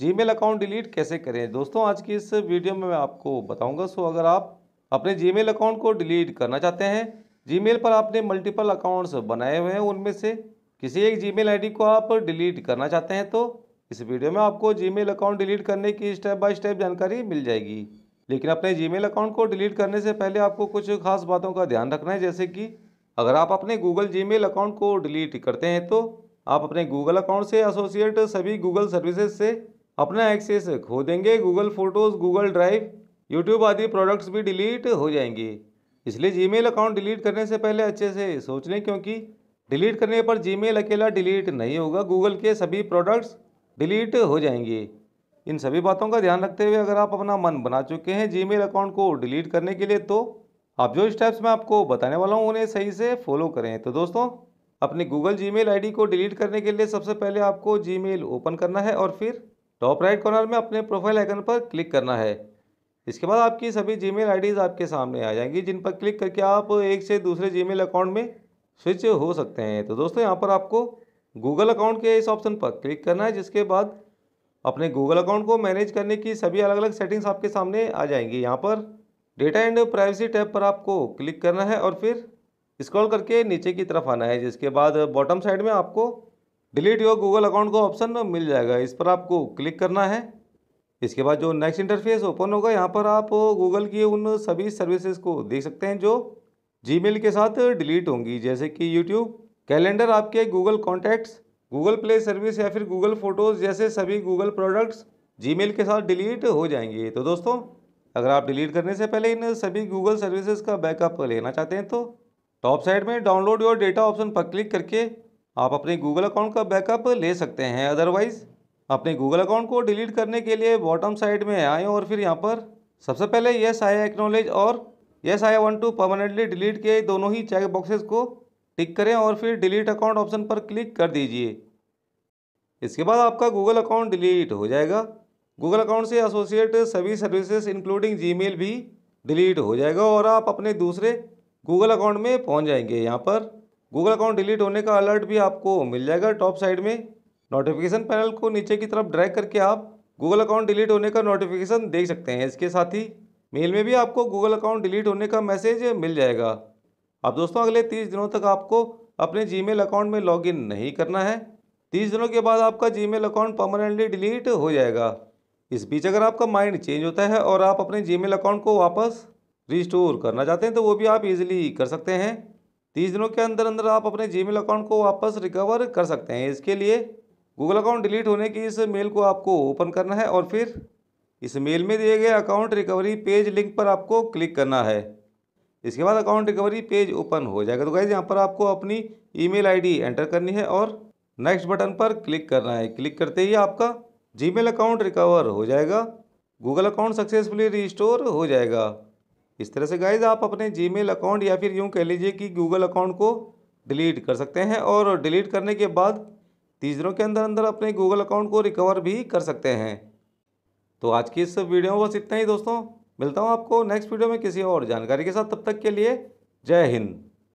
Gmail account delete कैसे करें दोस्तों आज की इस वीडियो में मैं आपको बताऊंगा सो अगर आप अपने जीमेल अकाउंट को डिलीट करना चाहते हैं जीमेल पर आपने मल्टीपल अकाउंट्स बनाए हुए हैं उनमें से किसी एक जीमेल आईडी को आप डिलीट करना चाहते हैं तो इस वीडियो में आपको जीमेल अकाउंट डिलीट करने की स्टेप बाय स्टेप जानकारी मिल जाएगी लेकिन अपने मेल अकाउंट को डिलीट करने से पहले आपको कुछ खास बातों का ध्यान रखना है जैसे कि अगर आप अपने गूगल मेल अकाउंट को डिलीट करते हैं तो आप अपने गूगल अकाउंट से एसोसिएट सभी गूगल सर्विसेज से अपना एक्सेस खो देंगे Google photos Google drive YouTube आदि प्रोडक्ट्स भी डिलीट हो जाएंगे इसलिए जीमेल अकाउंट डिलीट करने से पहले अच्छे से सोच लें क्योंकि डिलीट करने पर जीमेल अकेला डिलीट नहीं होगा गूगल के सभी प्रोडक्ट्स डिलीट हो जाएंगे इन सभी बातों का ध्यान रखते हुए अगर आप अपना मन बना चुके हैं जी अकाउंट को डिलीट करने के लिए तो आप जो स्टेप्स मैं आपको बताने वाला हूँ उन्हें सही से फॉलो करें तो दोस्तों अपने गूगल जी मेल को डिलीट करने के लिए सबसे पहले आपको जी ओपन करना है और फिर टॉप राइट कॉर्नर में अपने प्रोफाइल आइकन पर क्लिक करना है इसके बाद आपकी सभी जी मेल आपके सामने आ जाएंगी जिन पर क्लिक करके आप एक से दूसरे जी अकाउंट में स्विच हो सकते हैं तो दोस्तों यहाँ पर आपको गूगल अकाउंट के इस ऑप्शन पर क्लिक करना है जिसके बाद अपने गूगल अकाउंट को मैनेज करने की सभी अलग अलग सेटिंग्स आपके सामने आ जाएंगी यहाँ पर डेटा एंड प्राइवेसी टैब पर आपको क्लिक करना है और फिर स्क्रॉल करके नीचे की तरफ आना है जिसके बाद बॉटम साइड में आपको डिलीट योर गूगल अकाउंट का ऑप्शन मिल जाएगा इस पर आपको क्लिक करना है इसके बाद जो नेक्स्ट इंटरफेस ओपन होगा यहाँ पर आप गूगल की उन सभी सर्विसेज को देख सकते हैं जो जीमेल के साथ डिलीट होंगी जैसे कि यूट्यूब कैलेंडर आपके Google contacts Google play service या फिर गूगल फोटोज़ जैसे सभी गूगल प्रोडक्ट्स जी के साथ डिलीट हो जाएंगे तो दोस्तों अगर आप डिलीट करने से पहले इन सभी गूगल सर्विसेज का बैकअप लेना चाहते हैं तो टॉप साइड में डाउनलोड योर डेटा ऑप्शन पर क्लिक करके आप अपने गूगल अकाउंट का बैकअप ले सकते हैं अदरवाइज़ अपने गूगल अकाउंट को डिलीट करने के लिए बॉटम साइड में आए और फिर यहाँ पर सबसे पहले येस आई एक्नोलेज और yes I want to permanently delete के दोनों ही चेक बॉक्सेस को टिक करें और फिर डिलीट अकाउंट ऑप्शन पर क्लिक कर दीजिए इसके बाद आपका गूगल अकाउंट डिलीट हो जाएगा गूगल अकाउंट से एसोसिएट सभी सर्विसेज इंक्लूडिंग जी भी डिलीट हो जाएगा और आप अपने दूसरे गूगल अकाउंट में पहुँच जाएंगे यहाँ पर गूगल अकाउंट डिलीट होने का अलर्ट भी आपको मिल जाएगा टॉप साइड में नोटिफिकेशन पैनल को नीचे की तरफ ड्रैग करके आप गूगल अकाउंट डिलीट होने का नोटिफिकेशन देख सकते हैं इसके साथ ही मेल में भी आपको गूगल अकाउंट डिलीट होने का मैसेज मिल जाएगा अब दोस्तों अगले तीस दिनों तक आपको अपने जी अकाउंट में लॉगिन नहीं करना है तीस दिनों के बाद आपका जी अकाउंट परमानेंटली डिलीट हो जाएगा इस बीच अगर आपका माइंड चेंज होता है और आप अपने जी अकाउंट को वापस रिस्टोर करना चाहते हैं तो वो भी आप इजीली कर सकते हैं तीस दिनों के अंदर अंदर आप अपने जीमेल अकाउंट को वापस रिकवर कर सकते हैं इसके लिए गूगल अकाउंट डिलीट होने की इस मेल को आपको ओपन करना है और फिर इस मेल में दिए गए अकाउंट रिकवरी पेज लिंक पर आपको क्लिक करना है इसके बाद अकाउंट रिकवरी पेज ओपन हो जाएगा तो गाइज यहाँ पर आपको अपनी ईमेल आईडी एंटर करनी है और नेक्स्ट बटन पर क्लिक करना है क्लिक करते ही आपका जीमेल अकाउंट रिकवर हो जाएगा गूगल अकाउंट सक्सेसफुली रिस्टोर हो जाएगा इस तरह से गाइज आप अपने जी अकाउंट या फिर यूँ कह लीजिए कि गूगल अकाउंट को डिलीट कर सकते हैं और डिलीट करने के बाद तीस दिनों के अंदर अंदर अपने गूगल अकाउंट को रिकवर भी कर सकते हैं तो आज की इस वीडियो में बस इतना ही दोस्तों मिलता हूँ आपको नेक्स्ट वीडियो में किसी और जानकारी के साथ तब तक के लिए जय हिंद